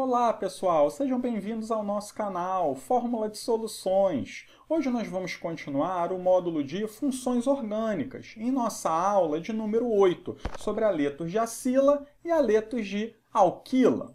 Olá pessoal, sejam bem-vindos ao nosso canal Fórmula de Soluções. Hoje nós vamos continuar o módulo de funções orgânicas, em nossa aula de número 8, sobre aletos de acila e aletos de alquila.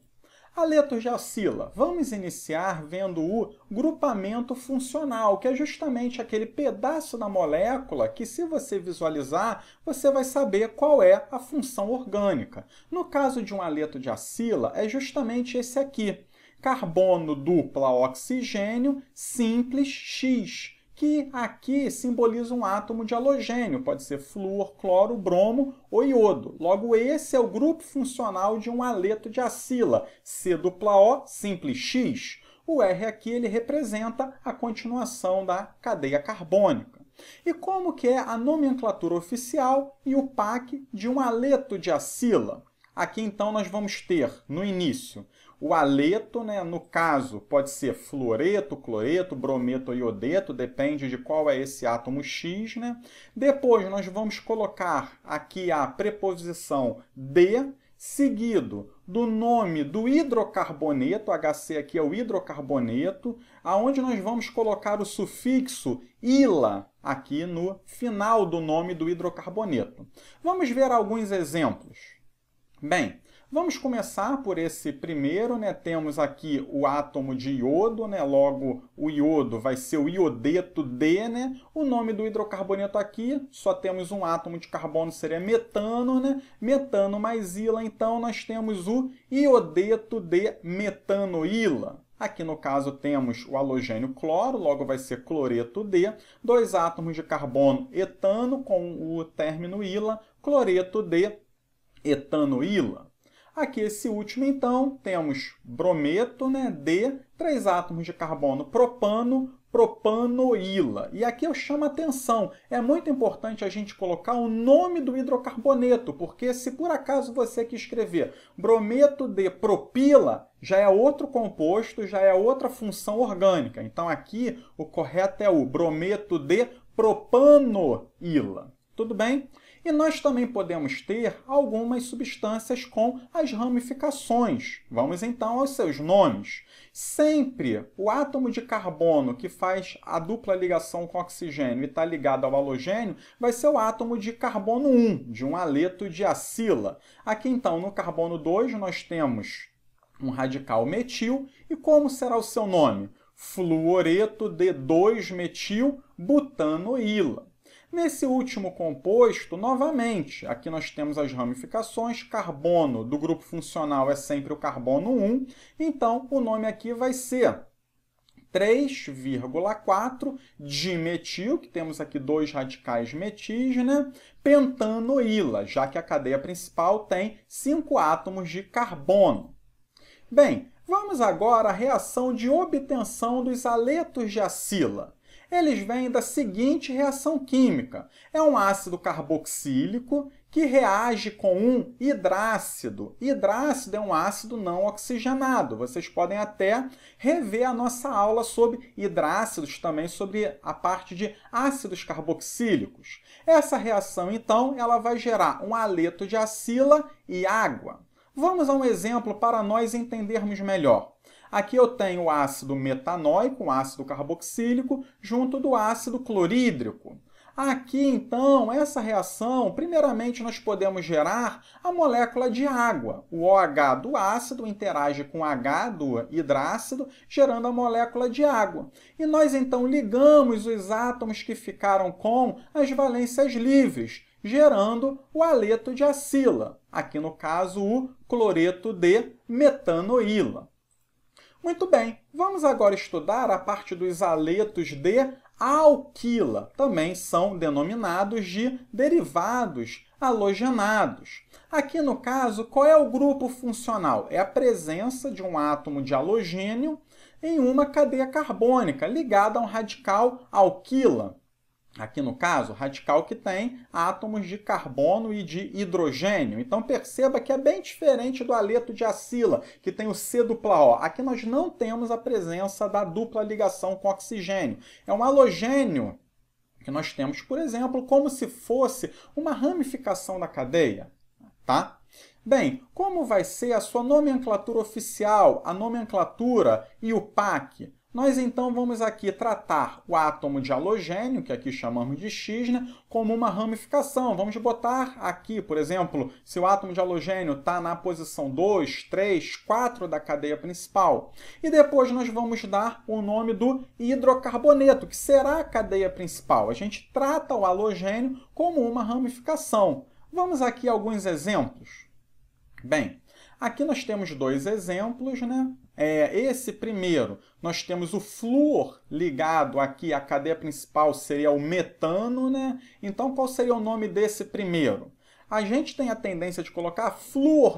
A letra já oscila. Vamos iniciar vendo o grupamento funcional, que é justamente aquele pedaço da molécula que, se você visualizar, você vai saber qual é a função orgânica. No caso de um aleto de acila, é justamente esse aqui. Carbono dupla oxigênio simples X que aqui simboliza um átomo de halogênio, pode ser flúor, cloro, bromo ou iodo. Logo, esse é o grupo funcional de um aleto de acila, C dupla O, simples X. O R aqui ele representa a continuação da cadeia carbônica. E como que é a nomenclatura oficial e o PAC de um aleto de acila? Aqui então nós vamos ter, no início, o aleto, né, no caso, pode ser fluoreto, cloreto, brometo ou iodeto, depende de qual é esse átomo X. Né? Depois nós vamos colocar aqui a preposição de, seguido do nome do hidrocarboneto, HC aqui é o hidrocarboneto, aonde nós vamos colocar o sufixo ila aqui no final do nome do hidrocarboneto. Vamos ver alguns exemplos. Bem, Vamos começar por esse primeiro, né? Temos aqui o átomo de iodo, né? Logo, o iodo vai ser o iodeto D, né? O nome do hidrocarboneto aqui, só temos um átomo de carbono, seria metano, né? Metano mais ila, então nós temos o iodeto de metanoila. Aqui no caso temos o halogênio cloro, logo vai ser cloreto D, dois átomos de carbono etano com o término ila, cloreto D, etanoila. Aqui esse último então, temos brometo, né, D, três átomos de carbono propano, propanoila. E aqui eu chamo a atenção, é muito importante a gente colocar o nome do hidrocarboneto, porque se por acaso você aqui escrever brometo de propila, já é outro composto, já é outra função orgânica. Então aqui o correto é o brometo de propanoila. Tudo bem? E nós também podemos ter algumas substâncias com as ramificações. Vamos então aos seus nomes. Sempre o átomo de carbono que faz a dupla ligação com oxigênio e está ligado ao halogênio vai ser o átomo de carbono 1, de um aleto de acila. Aqui então, no carbono 2, nós temos um radical metil. E como será o seu nome? Fluoreto de 2 metil butanoila. Nesse último composto, novamente, aqui nós temos as ramificações. Carbono do grupo funcional é sempre o carbono 1, então o nome aqui vai ser 3,4 dimetil, que temos aqui dois radicais metis, né? pentanoila, já que a cadeia principal tem cinco átomos de carbono. Bem, vamos agora à reação de obtenção dos aletos de acila eles vêm da seguinte reação química. É um ácido carboxílico que reage com um hidrácido. Hidrácido é um ácido não oxigenado. Vocês podem até rever a nossa aula sobre hidrácidos, também sobre a parte de ácidos carboxílicos. Essa reação, então, ela vai gerar um aleto de acila e água. Vamos a um exemplo para nós entendermos melhor. Aqui eu tenho o ácido metanoico, o ácido carboxílico, junto do ácido clorídrico. Aqui, então, essa reação, primeiramente nós podemos gerar a molécula de água. O OH do ácido interage com o H do hidrácido, gerando a molécula de água. E nós, então, ligamos os átomos que ficaram com as valências livres, gerando o aleto de acila, aqui no caso o cloreto de metanoíla. Muito bem, vamos agora estudar a parte dos aletos de alquila, também são denominados de derivados halogenados. Aqui no caso, qual é o grupo funcional? É a presença de um átomo de halogênio em uma cadeia carbônica ligada a um radical alquila aqui no caso, radical que tem átomos de carbono e de hidrogênio. Então perceba que é bem diferente do aleto de acila, que tem o C dupla O. Aqui nós não temos a presença da dupla ligação com oxigênio. É um halogênio que nós temos, por exemplo, como se fosse uma ramificação da cadeia, tá? Bem, como vai ser a sua nomenclatura oficial, a nomenclatura e o PAC? Nós então vamos aqui tratar o átomo de halogênio, que aqui chamamos de X, né, como uma ramificação. Vamos botar aqui, por exemplo, se o átomo de halogênio está na posição 2, 3, 4 da cadeia principal. E depois nós vamos dar o nome do hidrocarboneto, que será a cadeia principal. A gente trata o halogênio como uma ramificação. Vamos aqui a alguns exemplos. Bem, aqui nós temos dois exemplos, né? É, esse primeiro, nós temos o flúor ligado aqui, a cadeia principal seria o metano, né? Então, qual seria o nome desse primeiro? A gente tem a tendência de colocar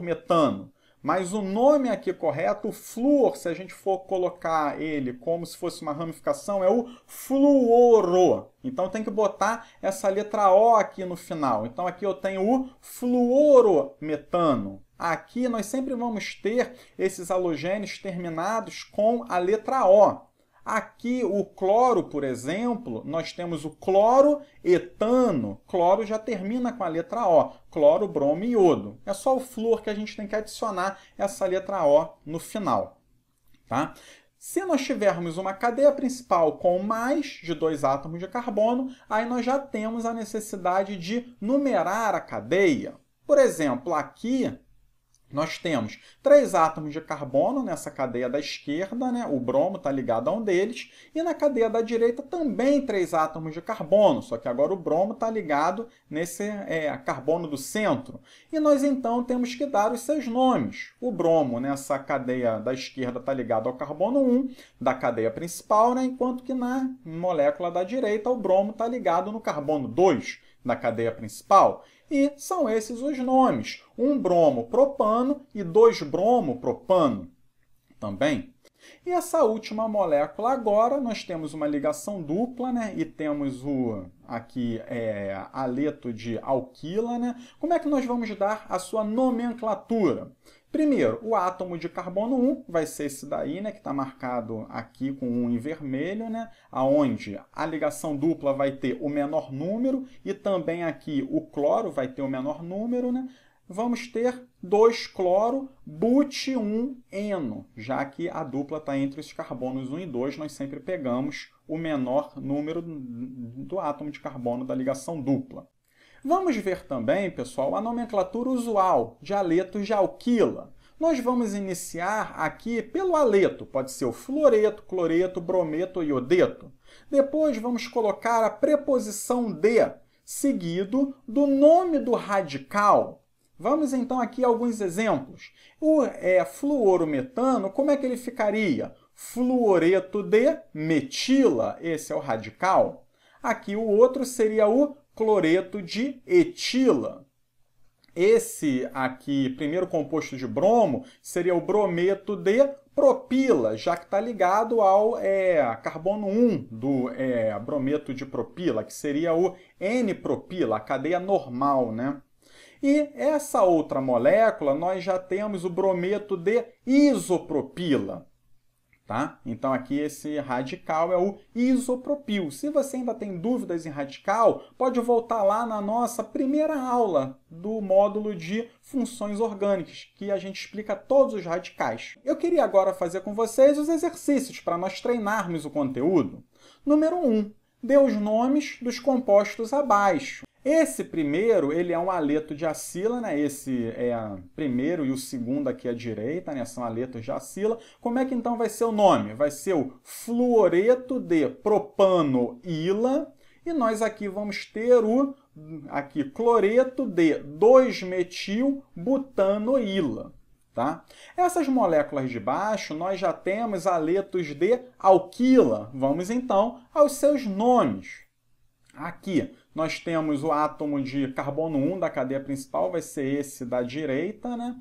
metano, mas o nome aqui correto, o flúor, se a gente for colocar ele como se fosse uma ramificação, é o fluoro. Então tem que botar essa letra O aqui no final. Então aqui eu tenho o fluorometano. Aqui nós sempre vamos ter esses halogênios terminados com a letra O. Aqui o cloro, por exemplo, nós temos o cloro etano. Cloro já termina com a letra O, cloro, bromo e iodo. É só o flúor que a gente tem que adicionar essa letra O no final. Tá? Se nós tivermos uma cadeia principal com mais de dois átomos de carbono, aí nós já temos a necessidade de numerar a cadeia. Por exemplo, aqui nós temos três átomos de carbono nessa cadeia da esquerda, né? o bromo está ligado a um deles, e na cadeia da direita também três átomos de carbono, só que agora o bromo está ligado nesse é, carbono do centro. E nós então temos que dar os seus nomes. O bromo nessa cadeia da esquerda está ligado ao carbono 1 da cadeia principal, né? enquanto que na molécula da direita o bromo está ligado no carbono 2 na cadeia principal. E são esses os nomes: um bromo propano e dois bromo propano também. E essa última molécula agora, nós temos uma ligação dupla, né? E temos o aqui é, aleto de alquila, né? Como é que nós vamos dar a sua nomenclatura? Primeiro, o átomo de carbono 1 vai ser esse daí, né, que está marcado aqui com 1 em vermelho, né, aonde a ligação dupla vai ter o menor número e também aqui o cloro vai ter o menor número, né, vamos ter 2 cloro, but 1 eno, já que a dupla está entre os carbonos 1 e 2, nós sempre pegamos o menor número do átomo de carbono da ligação dupla. Vamos ver também, pessoal, a nomenclatura usual de aletos de alquila. Nós vamos iniciar aqui pelo aleto, pode ser o fluoreto, cloreto, brometo e iodeto. Depois vamos colocar a preposição de, seguido do nome do radical. Vamos então aqui alguns exemplos. O é, fluorometano, como é que ele ficaria? Fluoreto de metila, esse é o radical. Aqui o outro seria o cloreto de etila. Esse aqui, primeiro composto de bromo, seria o brometo de propila, já que está ligado ao é, carbono 1 do é, brometo de propila, que seria o N-propila, a cadeia normal, né? E essa outra molécula, nós já temos o brometo de isopropila, Tá? Então aqui esse radical é o isopropil. Se você ainda tem dúvidas em radical, pode voltar lá na nossa primeira aula do módulo de funções orgânicas, que a gente explica todos os radicais. Eu queria agora fazer com vocês os exercícios para nós treinarmos o conteúdo. Número 1. Um, dê os nomes dos compostos abaixo. Esse primeiro, ele é um aleto de acila, né? Esse é o primeiro e o segundo aqui à direita, né? São aletos de acila. Como é que então vai ser o nome? Vai ser o fluoreto de propanoila. E nós aqui vamos ter o aqui cloreto de 2-metil butanoila. Tá? Essas moléculas de baixo, nós já temos aletos de alquila. Vamos então aos seus nomes. Aqui, nós temos o átomo de carbono 1 da cadeia principal, vai ser esse da direita, né?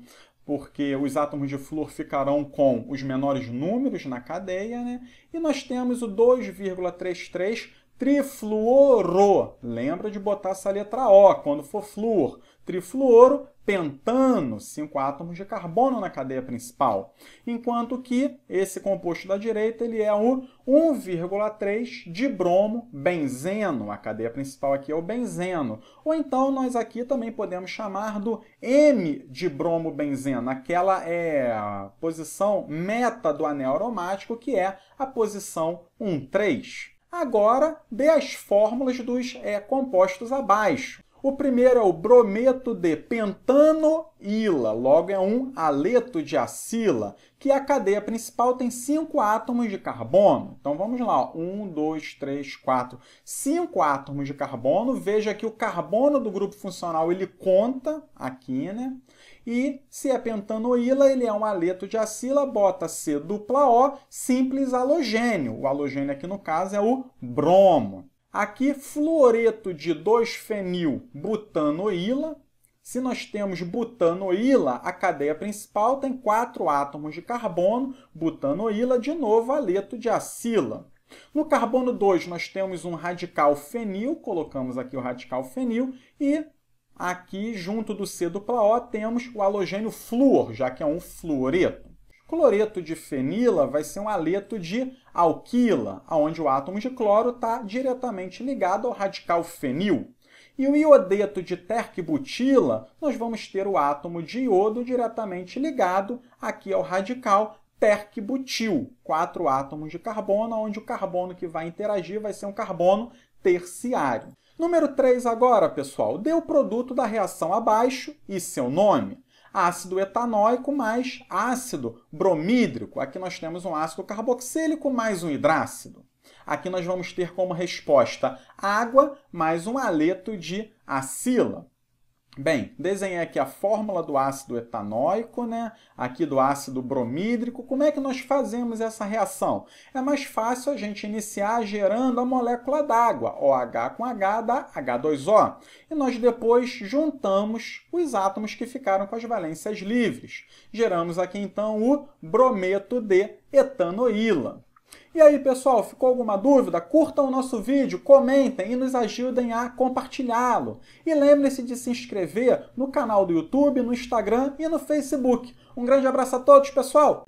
porque os átomos de flúor ficarão com os menores números na cadeia, né? e nós temos o 2,33 Trifluoro, lembra de botar essa letra O quando for flúor. Trifluoro, pentano, cinco átomos de carbono na cadeia principal. Enquanto que esse composto da direita ele é o 1,3 de bromo benzeno. A cadeia principal aqui é o benzeno. Ou então nós aqui também podemos chamar do M de bromo benzeno. Aquela é a posição meta do anel aromático, que é a posição 1,3. Agora, dê as fórmulas dos é, compostos abaixo. O primeiro é o brometo de pentanoila, logo é um aleto de acila, que é a cadeia principal tem cinco átomos de carbono. Então vamos lá, um, dois, três, quatro, cinco átomos de carbono. Veja que o carbono do grupo funcional ele conta aqui, né? E se é pentanoila, ele é um aleto de acila, bota C dupla O, simples halogênio. O halogênio aqui no caso é o bromo. Aqui, fluoreto de 2-fenil butanoila. Se nós temos butanoila, a cadeia principal tem quatro átomos de carbono, butanoila, de novo, aleto de acila. No carbono 2, nós temos um radical fenil, colocamos aqui o radical fenil, e aqui, junto do C dupla O, temos o halogênio flúor, já que é um fluoreto. Cloreto de fenila vai ser um aleto de alquila, onde o átomo de cloro está diretamente ligado ao radical fenil. E o iodeto de terquibutila, nós vamos ter o átomo de iodo diretamente ligado aqui ao radical terquibutil, quatro átomos de carbono, onde o carbono que vai interagir vai ser um carbono terciário. Número 3 agora, pessoal, dê o produto da reação abaixo e seu nome ácido etanóico mais ácido bromídrico. Aqui nós temos um ácido carboxílico mais um hidrácido. Aqui nós vamos ter como resposta água mais um aleto de acila. Bem, desenhei aqui a fórmula do ácido etanóico, né? aqui do ácido bromídrico. Como é que nós fazemos essa reação? É mais fácil a gente iniciar gerando a molécula d'água, OH com H dá H2O. E nós depois juntamos os átomos que ficaram com as valências livres. Geramos aqui então o brometo de etanoíla. E aí, pessoal, ficou alguma dúvida? Curtam o nosso vídeo, comentem e nos ajudem a compartilhá-lo. E lembre-se de se inscrever no canal do YouTube, no Instagram e no Facebook. Um grande abraço a todos, pessoal!